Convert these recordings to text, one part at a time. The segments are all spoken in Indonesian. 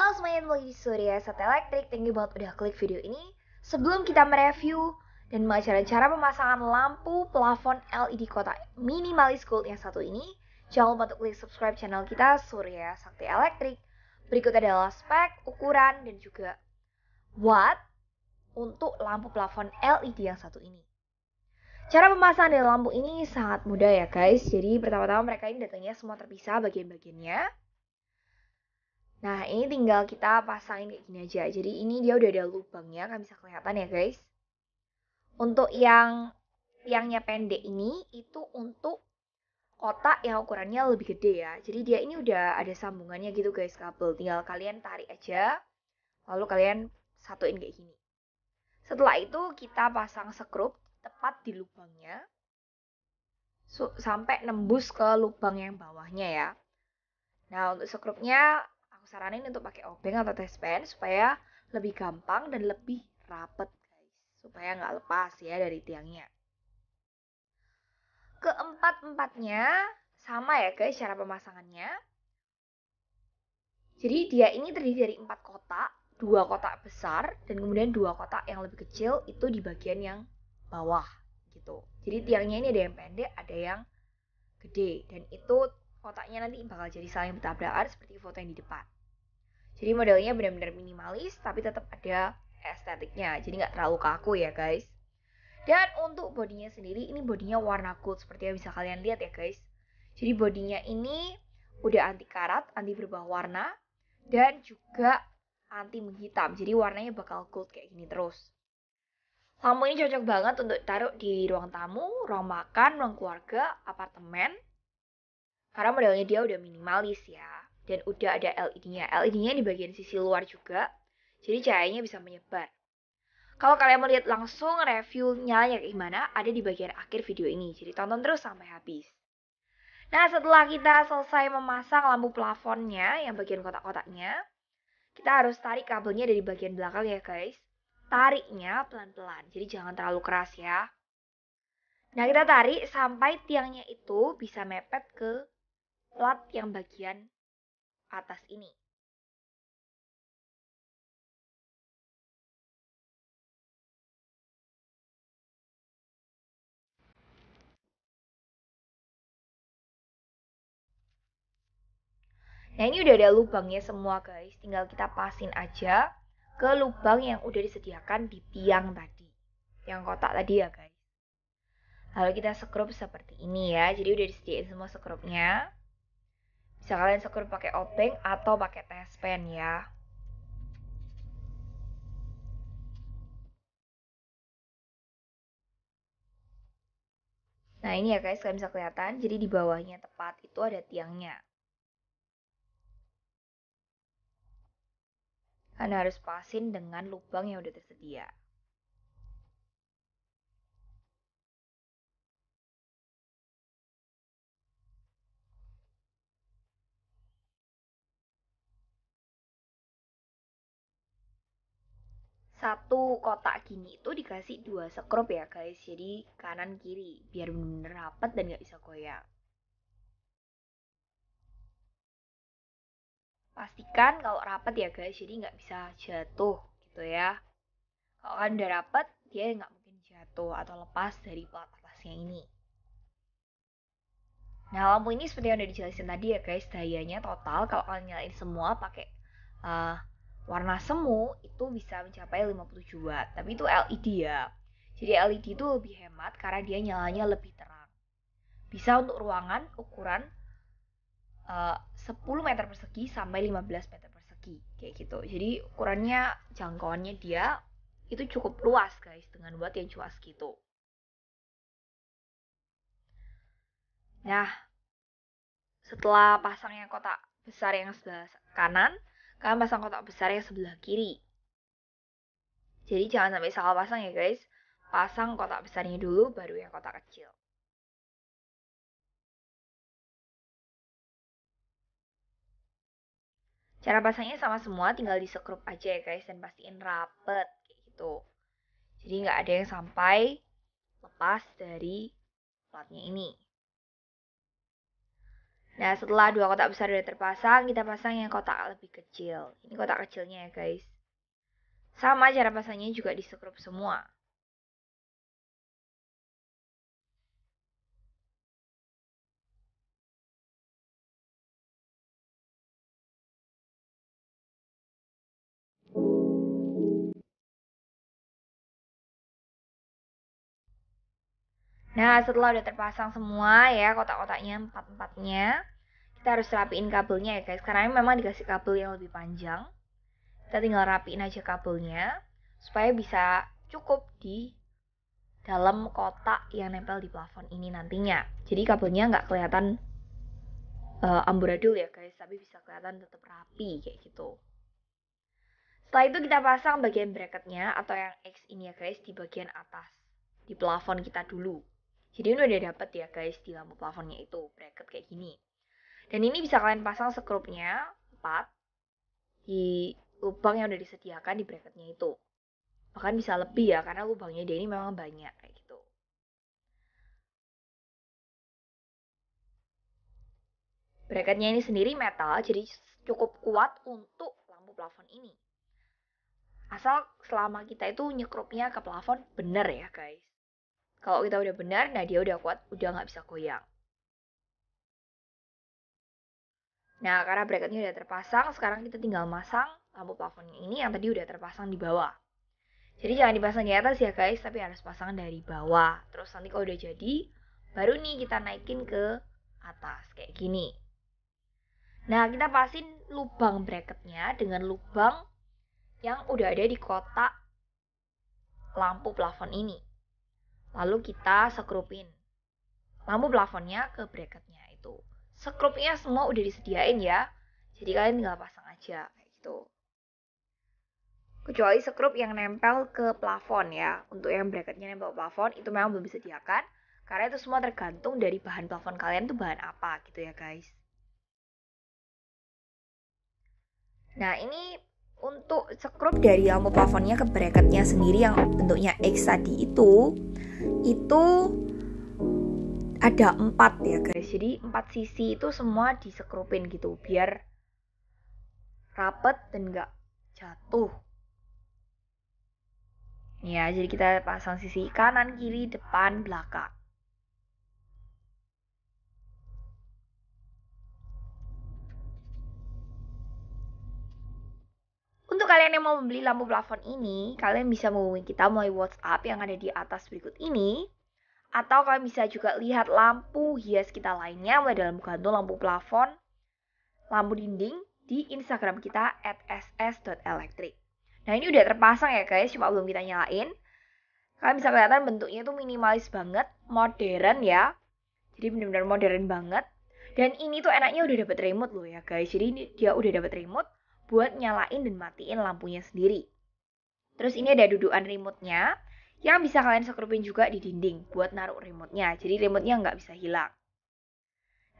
Halo semuanya, kembali di Surya Sate Elektrik. Thank you banget udah klik video ini. Sebelum kita mereview dan mengajarkan cara pemasangan lampu plafon LED kotak minimalis gold yang satu ini, jangan lupa untuk klik subscribe channel kita Surya Sakti Elektrik. Berikut adalah spek, ukuran, dan juga watt untuk lampu plafon LED yang satu ini. Cara pemasangan dari lampu ini sangat mudah ya guys. Jadi pertama-tama mereka ini datangnya semua terpisah bagian-bagiannya. Nah, ini tinggal kita pasangin kayak gini aja. Jadi ini dia udah ada lubangnya, kan bisa kelihatan ya guys. Untuk yang tiangnya pendek ini, itu untuk kotak yang ukurannya lebih gede ya. Jadi dia ini udah ada sambungannya gitu guys kabel. Tinggal kalian tarik aja, lalu kalian satuin kayak gini. Setelah itu kita pasang sekrup tepat di lubangnya. sampai nembus ke lubang yang bawahnya ya. Nah, untuk sekrupnya saranin untuk pakai obeng atau test pen supaya lebih gampang dan lebih rapet guys supaya nggak lepas ya dari tiangnya keempat empatnya sama ya guys cara pemasangannya jadi dia ini terdiri dari empat kotak dua kotak besar dan kemudian dua kotak yang lebih kecil itu di bagian yang bawah gitu jadi tiangnya ini ada yang pendek ada yang gede dan itu kotaknya nanti bakal jadi saling bertabrakan seperti foto yang di depan jadi modelnya benar-benar minimalis tapi tetap ada estetiknya. Jadi nggak terlalu kaku ya guys. Dan untuk bodinya sendiri ini bodinya warna gold seperti yang bisa kalian lihat ya guys. Jadi bodinya ini udah anti karat, anti berubah warna dan juga anti menghitam. Jadi warnanya bakal gold kayak gini terus. Lampu ini cocok banget untuk taruh di ruang tamu, ruang makan, ruang keluarga, apartemen. Karena modelnya dia udah minimalis ya dan udah ada LED-nya. LED-nya di bagian sisi luar juga, jadi cahayanya bisa menyebar. Kalau kalian mau lihat langsung review nyalanya ya kayak gimana, ada di bagian akhir video ini, jadi tonton terus sampai habis. Nah, setelah kita selesai memasang lampu plafonnya, yang bagian kotak-kotaknya, kita harus tarik kabelnya dari bagian belakang ya guys. Tariknya pelan-pelan, jadi jangan terlalu keras ya. Nah, kita tarik sampai tiangnya itu bisa mepet ke plat yang bagian atas ini. Nah ini udah ada lubangnya semua guys, tinggal kita pasin aja ke lubang yang udah disediakan di tiang tadi, yang kotak tadi ya guys. Lalu kita sekrup seperti ini ya, jadi udah disediain semua sekrupnya. Bisa kalian sekur pakai obeng atau pakai tespen ya. Nah ini ya guys, kalian bisa kelihatan. Jadi di bawahnya tepat itu ada tiangnya. Kalian harus pasin dengan lubang yang udah tersedia. satu kotak gini itu dikasih dua sekrup ya guys jadi kanan kiri biar bener rapat dan nggak bisa goyang pastikan kalau rapat ya guys jadi nggak bisa jatuh gitu ya kalau kan udah rapat dia nggak mungkin jatuh atau lepas dari pelat atasnya ini nah lampu ini seperti yang udah dijelasin tadi ya guys dayanya total kalau kalian nyalain semua pakai uh, warna semu itu bisa mencapai 57 watt, tapi itu LED ya. Jadi LED itu lebih hemat karena dia nyalanya lebih terang. Bisa untuk ruangan ukuran eh, uh, 10 meter persegi sampai 15 meter persegi kayak gitu. Jadi ukurannya jangkauannya dia itu cukup luas guys dengan buat yang cuas gitu. Nah, setelah pasangnya kotak besar yang sebelah kanan, kalian pasang kotak besar yang sebelah kiri. Jadi jangan sampai salah pasang ya guys. Pasang kotak besarnya dulu, baru yang kotak kecil. Cara pasangnya sama semua, tinggal disekrup aja ya guys, dan pastiin rapet kayak gitu. Jadi nggak ada yang sampai lepas dari platnya ini. Nah, setelah dua kotak besar sudah terpasang, kita pasang yang kotak lebih kecil. Ini kotak kecilnya ya, guys. Sama cara pasangnya juga disekrup semua. Nah, setelah udah terpasang semua ya kotak-kotaknya, empat-empatnya, kita harus rapiin kabelnya ya guys. Karena memang dikasih kabel yang lebih panjang. Kita tinggal rapiin aja kabelnya supaya bisa cukup di dalam kotak yang nempel di plafon ini nantinya. Jadi kabelnya nggak kelihatan uh, amburadul ya guys, tapi bisa kelihatan tetap rapi kayak gitu. Setelah itu kita pasang bagian bracketnya atau yang X ini ya guys di bagian atas, di plafon kita dulu. Jadi ini udah dapet ya guys di lampu plafonnya itu, bracket kayak gini. Dan ini bisa kalian pasang sekrupnya 4 di lubang yang udah disediakan di bracketnya itu. Bahkan bisa lebih ya, karena lubangnya dia ini memang banyak kayak gitu. Bracketnya ini sendiri metal, jadi cukup kuat untuk lampu plafon ini. Asal selama kita itu nyekrupnya ke plafon bener ya guys. Kalau kita udah benar, nah dia udah kuat, udah nggak bisa goyang. Nah, karena bracketnya udah terpasang, sekarang kita tinggal masang lampu plafonnya ini yang tadi udah terpasang di bawah. Jadi jangan dipasang di atas ya guys, tapi harus pasang dari bawah. Terus nanti kalau udah jadi, baru nih kita naikin ke atas kayak gini. Nah, kita pasin lubang bracketnya dengan lubang yang udah ada di kotak lampu plafon ini. Lalu kita sekrupin lampu plafonnya ke bracketnya itu. Sekrupnya semua udah disediain ya. Jadi kalian tinggal pasang aja kayak gitu. Kecuali sekrup yang nempel ke plafon ya. Untuk yang bracketnya nempel ke plafon itu memang belum disediakan. Karena itu semua tergantung dari bahan plafon kalian tuh bahan apa gitu ya guys. Nah ini untuk sekrup dari lampu plafonnya ke bracketnya sendiri yang bentuknya X tadi itu, itu ada empat ya guys. Jadi empat sisi itu semua disekrupin gitu biar rapet dan nggak jatuh. Ya, jadi kita pasang sisi kanan, kiri, depan, belakang. kalian yang mau membeli lampu plafon ini, kalian bisa menghubungi kita melalui WhatsApp yang ada di atas berikut ini. Atau kalian bisa juga lihat lampu hias kita lainnya, mulai dalam lampu gantung, lampu plafon, lampu dinding, di Instagram kita at ss.electric. Nah ini udah terpasang ya guys, cuma belum kita nyalain. Kalian bisa kelihatan bentuknya tuh minimalis banget, modern ya. Jadi benar-benar modern banget. Dan ini tuh enaknya udah dapat remote loh ya guys. Jadi dia udah dapat remote buat nyalain dan matiin lampunya sendiri. Terus ini ada dudukan remote-nya yang bisa kalian sekrupin juga di dinding buat naruh remote-nya. Jadi remote-nya nggak bisa hilang.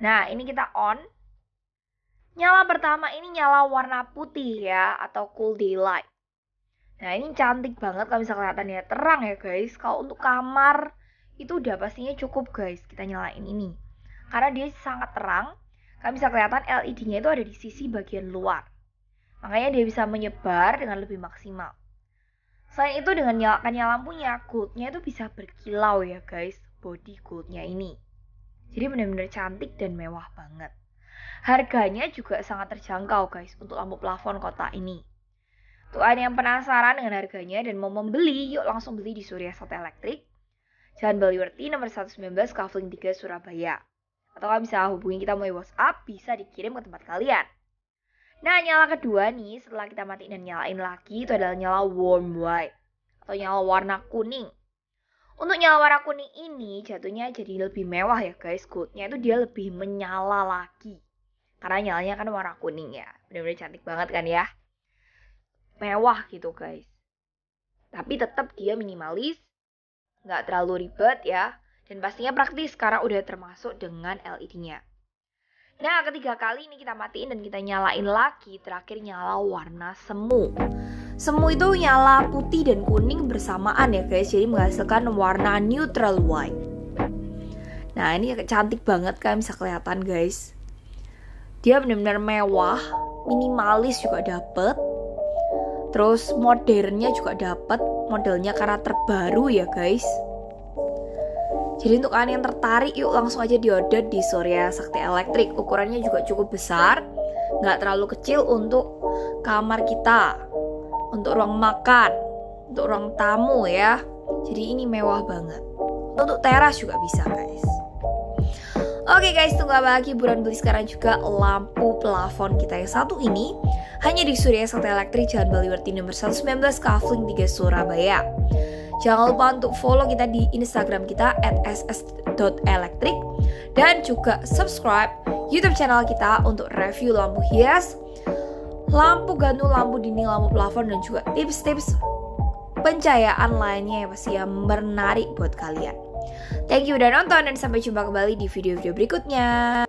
Nah, ini kita on. Nyala pertama ini nyala warna putih ya, atau cool daylight. Nah, ini cantik banget kalau bisa kelihatannya terang ya guys. Kalau untuk kamar itu udah pastinya cukup guys, kita nyalain ini. Karena dia sangat terang, kalian bisa kelihatan LED-nya itu ada di sisi bagian luar. Makanya dia bisa menyebar dengan lebih maksimal. Selain itu dengan nyalakannya lampunya, gold-nya itu bisa berkilau ya guys, body gold-nya ini. Jadi benar-benar cantik dan mewah banget. Harganya juga sangat terjangkau guys untuk lampu plafon kota ini. Tuh ada yang penasaran dengan harganya dan mau membeli, yuk langsung beli di Surya Sate Elektrik. Jalan Baliwerti nomor 119 Kavling 3 Surabaya. Atau kalau bisa hubungi kita melalui WhatsApp, bisa dikirim ke tempat kalian. Nah, nyala kedua nih, setelah kita matiin dan nyalain lagi, itu adalah nyala warm white atau nyala warna kuning. Untuk nyala warna kuning ini jatuhnya jadi lebih mewah ya guys, goldnya itu dia lebih menyala lagi. Karena nyalanya kan warna kuning ya, bener-bener cantik banget kan ya. Mewah gitu guys. Tapi tetap dia minimalis, nggak terlalu ribet ya, dan pastinya praktis karena udah termasuk dengan LED-nya. Nah, ketiga kali ini kita matiin dan kita nyalain lagi, terakhir nyala warna semu. Semu itu nyala putih dan kuning bersamaan ya guys, jadi menghasilkan warna neutral white. Nah, ini cantik banget kan bisa kelihatan guys. Dia benar-benar mewah, minimalis juga dapet. Terus modernnya juga dapet, modelnya karena terbaru ya guys. Jadi untuk kalian yang tertarik yuk langsung aja diorder di Surya Sakti Elektrik. Ukurannya juga cukup besar, nggak terlalu kecil untuk kamar kita, untuk ruang makan, untuk ruang tamu ya. Jadi ini mewah banget. Untuk teras juga bisa guys. Oke guys, tunggu apa lagi buruan beli sekarang juga lampu plafon kita yang satu ini hanya di Surya Sakti Elektrik Jalan Baliwerti nomor 119 Kavling 3 Surabaya. Jangan lupa untuk follow kita di Instagram kita at ss.electric dan juga subscribe YouTube channel kita untuk review lampu hias, lampu gantung, lampu dinding, lampu plafon dan juga tips-tips pencahayaan lainnya yang pasti yang menarik buat kalian. Thank you udah nonton dan sampai jumpa kembali di video-video berikutnya.